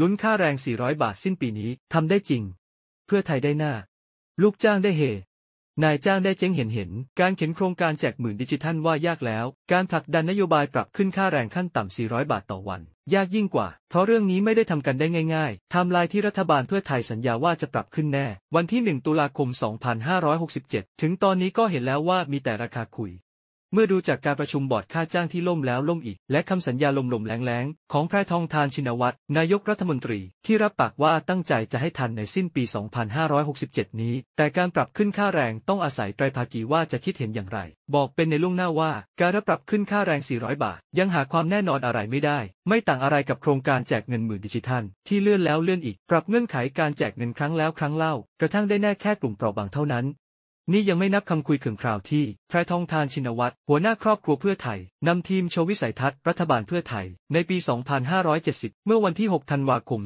ลุ้นค่าแรง 400 บาทสิ้นปีนี้ทำได้จริง เพื่อไทยได้หน้า ลูกจ้างได้เฮนายจ้างได้เจ๊งเห็นเห็นการเข็นโครงการแจกหมื่นดิจิทัลว่ายากแล้ว การผลักดันนโยบายปรับขึ้นค่าแรงขั้นต่ำ 400 บาทต่อวันยากยิ่งกว่า เพราะเรื่องนี้ไม่ได้ทำกันได้ง่ายๆทำลายที่รัฐบาลเพื่อไทยสัญญาว่าจะปรับขึ้นแน่ วันที่ 1 ตุลาคม 2567 ถึงตอนนี้ก็เห็นแล้วว่ามีแต่ราคาคุยเมื่อดูจากการประชุมบอร์ดค่าจ้างที่ล่มแล้วล่มอีก และคำสัญญาลมๆแรงๆของแพรทองทานชินวัตรนายกรัฐมนตรี ที่รับปากว่าตั้งใจจะให้ทันในสิ้นปี 2567 นี้ แต่การปรับขึ้นค่าแรงต้องอาศัยไตรภาคีว่าจะคิดเห็นอย่างไร บอกเป็นในล่วงหน้าว่า การรับปรับขึ้นค่าแรง 400 บาทยังหาความแน่นอนอะไรไม่ได้ ไม่ต่างอะไรกับโครงการแจกเงินหมื่นดิจิทัลที่เลื่อนแล้วเลื่อนอีกปรับเงื่อนไขการแจกเงินครั้งแล้วครั้งเล่า กระทั่งได้แน่แค่กลุ่มเปราะบางเท่านั้นนี่ยังไม่นับคำคุยขึงคราวที่แพรทองทานชินวัตรหัวหน้าครอบครัวเพื่อไทยนำทีมโชว์วิสัยทัศน์รัฐบาลเพื่อไทย ในปี 2570 เมื่อวันที่ 6 ธันวาคม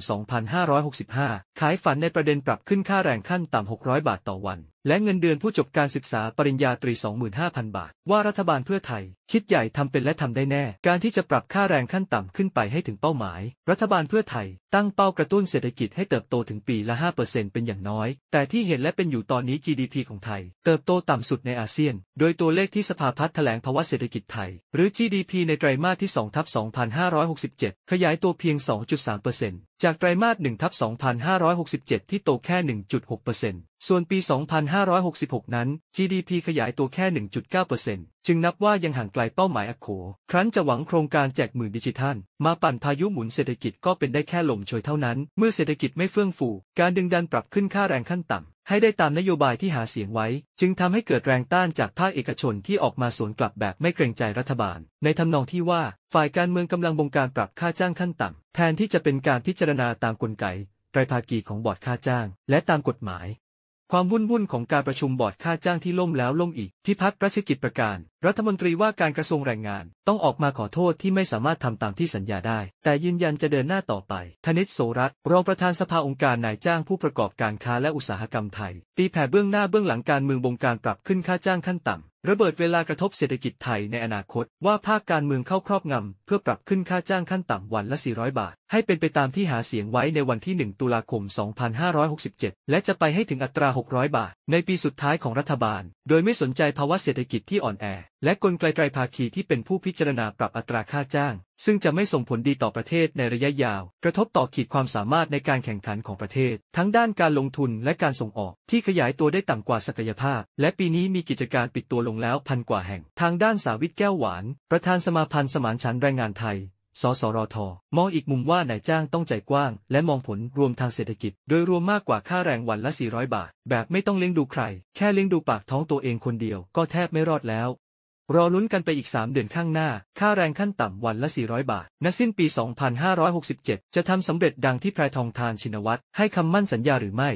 2565 ขายฝันในประเด็นปรับขึ้นค่าแรงขั้นต่ำ 600 บาทต่อวันและเงินเดือนผู้จบการศึกษาปริญญาตรี 25,000 บาท ว่ารัฐบาลเพื่อไทยคิดใหญ่ทำเป็นและทำได้แน่ การที่จะปรับค่าแรงขั้นต่ำขึ้นไปให้ถึงเป้าหมาย รัฐบาลเพื่อไทยตั้งเป้ากระตุ้นเศรษฐกิจให้เติบโตถึงปีละ 5%เป็นอย่างน้อย แต่ที่เห็นและเป็นอยู่ตอนนี้ GDP ของไทย เติบโตต่ำสุดในอาเซียน โดยตัวเลขที่สภาพัฒน์แถลงภาวะเศรษฐกิจไทย หรือ GDP ในไตรมาสที่2ทับ2567ขยายตัวเพียง2.3%จากไตรมาส1ทับ2,567 ที่โตแค่ 1.6%ส่วนปี 2,566 นั้น GDP ขยายตัวแค่ 1.9%จึงนับว่ายังห่างไกลเป้าหมายอโข ครั้นจะหวังโครงการแจกหมื่นดิจิทัล มาปั่นพายุหมุนเศรษฐกิจก็เป็นได้แค่ลมโชยเท่านั้น เมื่อเศรษฐกิจไม่เฟื่องฟู การดึงดันปรับขึ้นค่าแรงขั้นต่ำให้ได้ตามนโยบายที่หาเสียงไว้ จึงทำให้เกิดแรงต้านจากภาคเอกชนที่ออกมาสวนกลับแบบไม่เกรงใจรัฐบาล ในทำนองที่ว่า ฝ่ายการเมืองกำลังบงการปรับค่าจ้างขั้นต่ำแทนที่จะเป็นการพิจารณาตามกลไกไตรภาคีของบอร์ดค่าจ้าง และตามกฎหมายความวุ่นวุ่นของการประชุมบอร์ดค่าจ้างที่ล่มแล้วล่มอีก พิพัฒน์รัชกิจประการ รัฐมนตรีว่าการกระทรวงแรงงานต้องออกมาขอโทษที่ไม่สามารถทำตามที่สัญญาได้ แต่ยืนยันจะเดินหน้าต่อไปธนิตโสรัตรองประธานสภาองค์การนายจ้างผู้ประกอบการค้าและอุตสาหกรรมไทย ตีแผ่เบื้องหน้าเบื้องหลังการเมืองบงการปรับขึ้นค่าจ้างขั้นต่ำระเบิดเวลากระทบเศรษฐกิจไทยในอนาคต ว่าภาคการเมืองเข้าครอบงำ เพื่อปรับขึ้นค่าจ้างขั้นต่ำวันละ 400 บาท ให้เป็นไปตามที่หาเสียงไว้ในวันที่ 1 ตุลาคม 2567 และจะไปให้ถึงอัตรา 600 บาท ในปีสุดท้ายของรัฐบาล โดยไม่สนใจภาวะเศรษฐกิจที่อ่อนแอ และกลไกไตรภาคีที่เป็นผู้พิจารณาปรับอัตราค่าจ้างซึ่งจะไม่ส่งผลดีต่อประเทศในระยะยาว กระทบต่อขีดความสามารถในการแข่งขันของประเทศ ทั้งด้านการลงทุนและการส่งออก ที่ขยายตัวได้ต่ำกว่าศักยภาพ และปีนี้มีกิจการปิดตัวลงแล้วพันกว่าแห่ง ทางด้านสาวิตแก้วหวาน ประธานสมาพันธ์สมานฉันแรงงานไทย สสรท มองอีกมุมว่านายจ้างต้องใจกว้าง และมองผลรวมทางเศรษฐกิจ โดยรวมมากกว่าค่าแรงวันละ 400 บาท แบบไม่ต้องเลี้ยงดูใคร แค่เลี้ยงดูปากท้องตัวเองคนเดียว ก็แทบไม่รอดแล้วรอลุ้นกันไปอีก 3 เดือนข้างหน้า ค่าแรงขั้นต่ำวันละ 400 บาท ณ สิ้นปี 2567 จะทำสำเร็จดังที่แพรทองทานชินวัตร ให้คำมั่นสัญญาหรือไม่